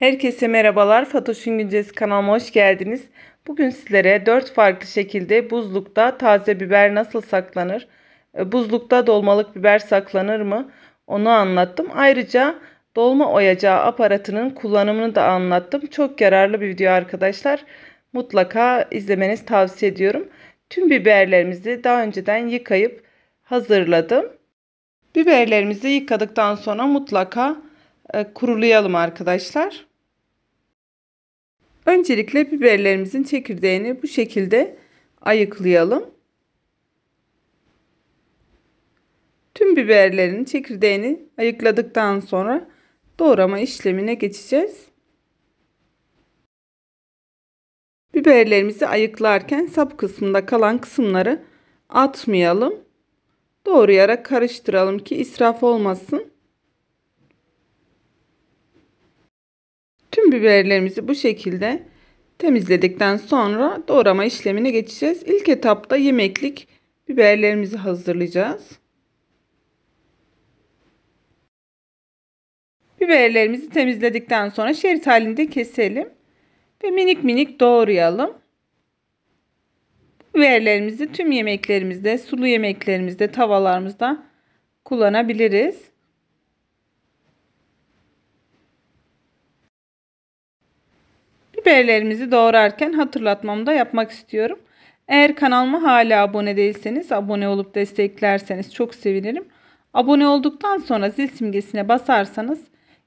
Herkese merhabalar. Fatoş'un Güncesi kanalıma hoş geldiniz. Bugün sizlere 4 farklı şekilde buzlukta taze biber nasıl saklanır? E, buzlukta dolmalık biber saklanır mı? Onu anlattım. Ayrıca dolma oyacağı aparatının kullanımını da anlattım. Çok yararlı bir video arkadaşlar. Mutlaka izlemenizi tavsiye ediyorum. Tüm biberlerimizi daha önceden yıkayıp hazırladım. Biberlerimizi yıkadıktan sonra mutlaka e, kurulayalım arkadaşlar. Öncelikle biberlerimizin çekirdeğini bu şekilde ayıklayalım. Tüm biberlerin çekirdeğini ayıkladıktan sonra doğrama işlemine geçeceğiz. Biberlerimizi ayıklarken sap kısmında kalan kısımları atmayalım. Doğrayarak karıştıralım ki israf olmasın. biberlerimizi bu şekilde temizledikten sonra doğrama işlemine geçeceğiz. İlk etapta yemeklik biberlerimizi hazırlayacağız. Biberlerimizi temizledikten sonra şerit halinde keselim ve minik minik doğrayalım. Biberlerimizi tüm yemeklerimizde, sulu yemeklerimizde, tavalarımızda kullanabiliriz. Biberlerimizi doğrarken hatırlatmamı da yapmak istiyorum. Eğer kanalıma hala abone değilseniz abone olup desteklerseniz çok sevinirim. Abone olduktan sonra zil simgesine basarsanız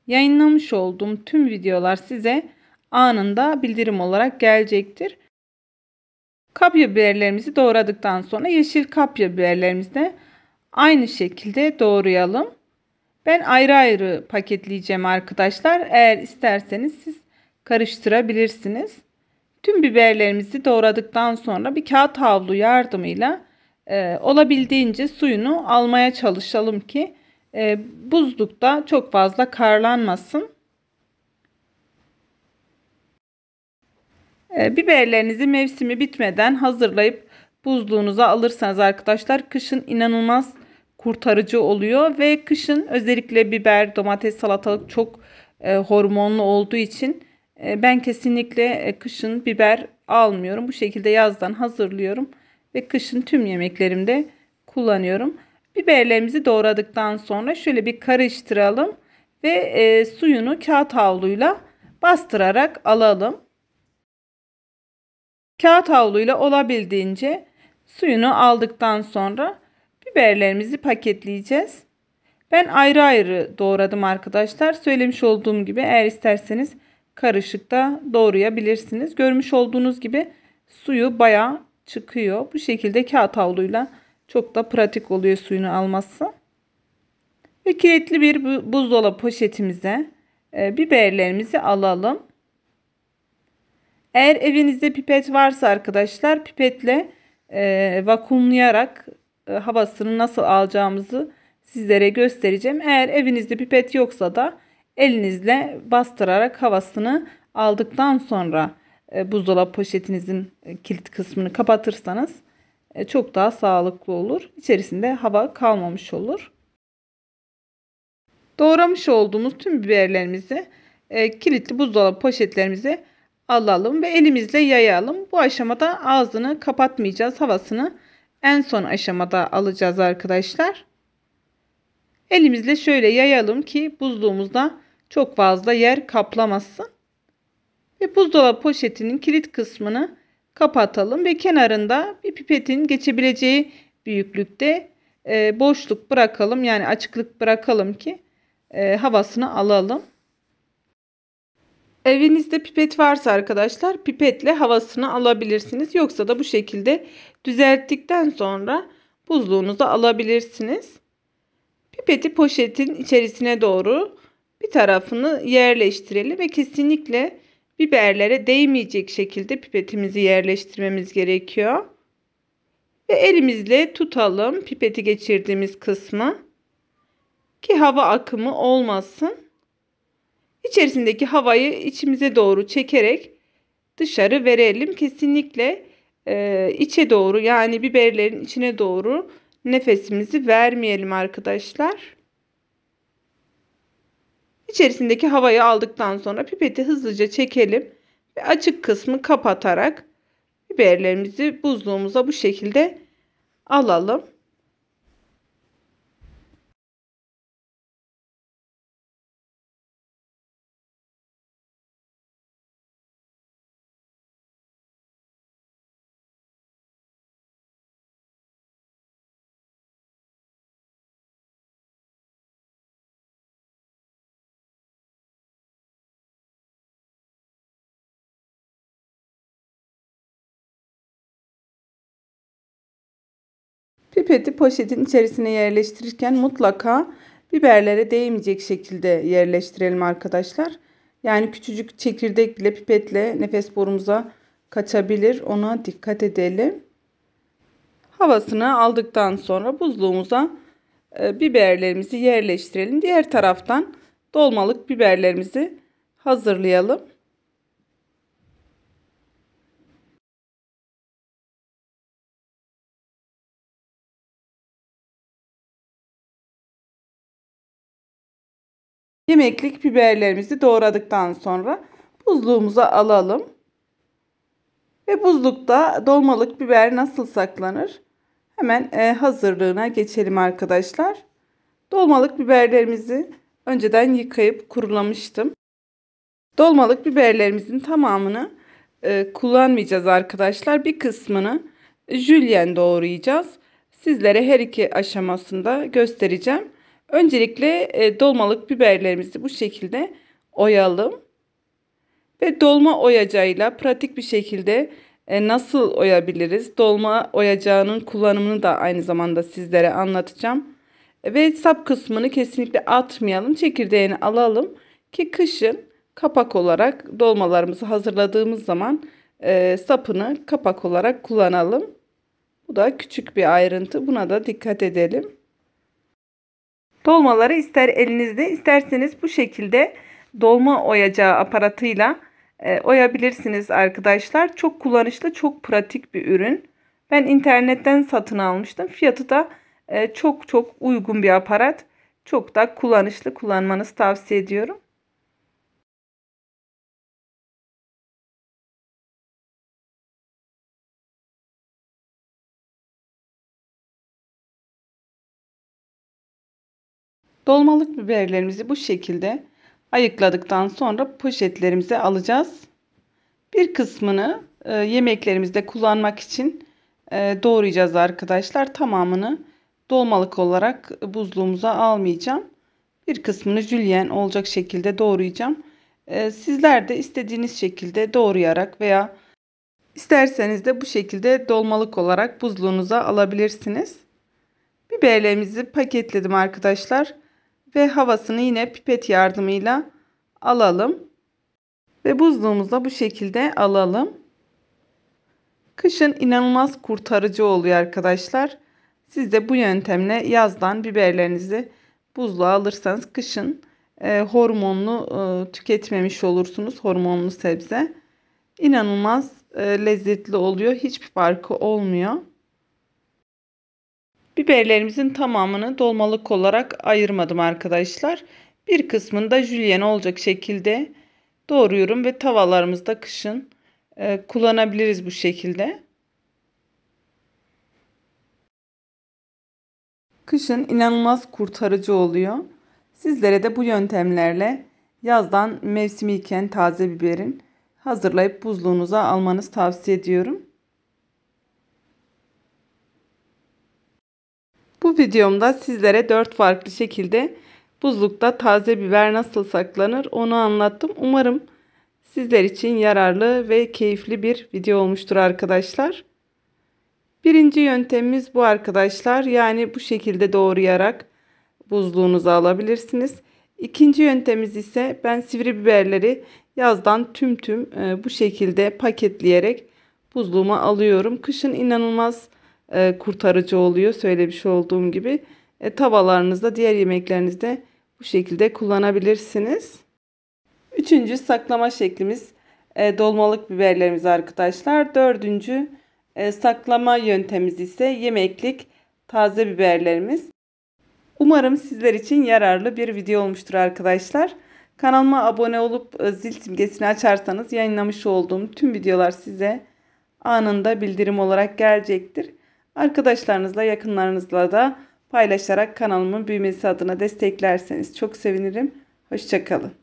yayınlamış olduğum tüm videolar size anında bildirim olarak gelecektir. Kapya biberlerimizi doğradıktan sonra yeşil kapya biberlerimizi de aynı şekilde doğrayalım. Ben ayrı ayrı paketleyeceğim arkadaşlar. Eğer isterseniz siz karıştırabilirsiniz. Tüm biberlerimizi doğradıktan sonra bir kağıt havlu yardımıyla e, olabildiğince suyunu almaya çalışalım ki e, buzlukta çok fazla karlanmasın. E, biberlerinizi mevsimi bitmeden hazırlayıp buzluğunuza alırsanız arkadaşlar kışın inanılmaz kurtarıcı oluyor ve kışın özellikle biber, domates, salatalık çok e, hormonlu olduğu için ee, ben kesinlikle e, kışın biber almıyorum. Bu şekilde yazdan hazırlıyorum ve kışın tüm yemeklerimde kullanıyorum. Biberlerimizi doğradıktan sonra şöyle bir karıştıralım ve e, suyunu kağıt havluyla bastırarak alalım. Kağıt havluyla olabildiğince suyunu aldıktan sonra biberlerimizi paketleyeceğiz. Ben ayrı ayrı doğradım arkadaşlar. Söylemiş olduğum gibi eğer isterseniz karışıkta doğrayabilirsiniz. Görmüş olduğunuz gibi suyu bayağı çıkıyor. Bu şekilde kağıt havluyla çok da pratik oluyor suyunu alması. Ve kilitli bir buzdolabı poşetimize e, biberlerimizi alalım. Eğer evinizde pipet varsa arkadaşlar pipetle e, vakumlayarak e, havasını nasıl alacağımızı sizlere göstereceğim. Eğer evinizde pipet yoksa da elinizle bastırarak havasını aldıktan sonra e, buzdolabı poşetinizin e, kilit kısmını kapatırsanız e, çok daha sağlıklı olur. İçerisinde hava kalmamış olur. Doğramış olduğumuz tüm biberlerimizi kilitli buzdolabı poşetlerimize alalım ve elimizle yayalım. Bu aşamada ağzını kapatmayacağız. Havasını en son aşamada alacağız arkadaşlar. Elimizle şöyle yayalım ki buzluğumuzda çok fazla yer kaplamasın. Ve buzdolabı poşetinin kilit kısmını kapatalım ve kenarında bir pipetin geçebileceği büyüklükte e, boşluk bırakalım. Yani açıklık bırakalım ki e, havasını alalım. Evinizde pipet varsa arkadaşlar pipetle havasını alabilirsiniz. Yoksa da bu şekilde düzelttikten sonra buzluğunuza alabilirsiniz. Pipeti poşetin içerisine doğru bir tarafını yerleştirelim ve kesinlikle biberlere değmeyecek şekilde pipetimizi yerleştirmemiz gerekiyor. Ve elimizle tutalım pipeti geçirdiğimiz kısmı ki hava akımı olmasın. İçerisindeki havayı içimize doğru çekerek dışarı verelim. Kesinlikle e, içe doğru yani biberlerin içine doğru nefesimizi vermeyelim arkadaşlar. İçerisindeki havayı aldıktan sonra pipeti hızlıca çekelim ve açık kısmı kapatarak biberlerimizi buzluğumuza bu şekilde alalım. Pipeti poşetin içerisine yerleştirirken mutlaka biberlere değmeyecek şekilde yerleştirelim arkadaşlar. Yani küçücük çekirdek bile pipetle nefes borumuza kaçabilir. Ona dikkat edelim. Havasını aldıktan sonra buzluğumuza e, biberlerimizi yerleştirelim. Diğer taraftan dolmalık biberlerimizi hazırlayalım. Yemeklik biberlerimizi doğradıktan sonra buzluğumuza alalım. Ve buzlukta dolmalık biber nasıl saklanır? Hemen e, hazırlığına geçelim arkadaşlar. Dolmalık biberlerimizi önceden yıkayıp kurulamıştım. Dolmalık biberlerimizin tamamını e, kullanmayacağız arkadaşlar. Bir kısmını jülyen doğrayacağız. Sizlere her iki aşamasında göstereceğim. Öncelikle e, dolmalık biberlerimizi bu şekilde oyalım. Ve dolma oyacağıyla pratik bir şekilde e, nasıl oyabiliriz? Dolma oyacağının kullanımını da aynı zamanda sizlere anlatacağım. Ve sap kısmını kesinlikle atmayalım. Çekirdeğini alalım ki kışın kapak olarak dolmalarımızı hazırladığımız zaman e, sapını kapak olarak kullanalım. Bu da küçük bir ayrıntı. Buna da dikkat edelim. Dolmaları ister elinizde isterseniz bu şekilde dolma oyacağı aparatıyla e, oyabilirsiniz arkadaşlar. Çok kullanışlı, çok pratik bir ürün. Ben internetten satın almıştım. Fiyatı da e, çok çok uygun bir aparat. Çok da kullanışlı kullanmanızı tavsiye ediyorum. Dolmalık biberlerimizi bu şekilde ayıkladıktan sonra poşetlerimize alacağız. Bir kısmını e, yemeklerimizde kullanmak için e, doğrayacağız arkadaşlar. Tamamını dolmalık olarak buzluğumuza almayacağım. Bir kısmını jülyen olacak şekilde doğrayacağım. E, sizler de istediğiniz şekilde doğrayarak veya isterseniz de bu şekilde dolmalık olarak buzluğunuza alabilirsiniz. Biberlerimizi paketledim arkadaşlar ve havasını yine pipet yardımıyla alalım. Ve buzluğumuzla bu şekilde alalım. Kışın inanılmaz kurtarıcı oluyor arkadaşlar. Siz de bu yöntemle yazdan biberlerinizi buzluğa alırsanız kışın e, hormonlu e, tüketmemiş olursunuz. Hormonlu sebze. İnanılmaz e, lezzetli oluyor. Hiçbir farkı olmuyor. Biberlerimizin tamamını dolmalık olarak ayırmadım arkadaşlar. Bir kısmını da jülyen olacak şekilde doğruyorum ve tavalarımızda kışın e, kullanabiliriz bu şekilde. Kışın inanılmaz kurtarıcı oluyor. Sizlere de bu yöntemlerle yazdan mevsimiyken taze biberin hazırlayıp buzluğunuza almanız tavsiye ediyorum. Bu videomda sizlere 4 farklı şekilde buzlukta taze biber nasıl saklanır onu anlattım. Umarım sizler için yararlı ve keyifli bir video olmuştur arkadaşlar. Birinci yöntemimiz bu arkadaşlar. Yani bu şekilde doğrayarak buzluğunuza alabilirsiniz. İkinci yöntemimiz ise ben sivri biberleri yazdan tüm tüm e, bu şekilde paketleyerek buzluğuma alıyorum. Kışın inanılmaz e, kurtarıcı oluyor söylemiş olduğum gibi. E, tavalarınızda diğer yemeklerinizde bu şekilde kullanabilirsiniz. Üçüncü saklama şeklimiz e, dolmalık biberlerimiz arkadaşlar. Dördüncü e, saklama yöntemimiz ise yemeklik taze biberlerimiz. Umarım sizler için yararlı bir video olmuştur arkadaşlar. Kanalıma abone olup e, zil simgesini açarsanız yayınlamış olduğum tüm videolar size anında bildirim olarak gelecektir. Arkadaşlarınızla, yakınlarınızla da paylaşarak kanalımın büyümesi adına desteklerseniz çok sevinirim. Hoşçakalın.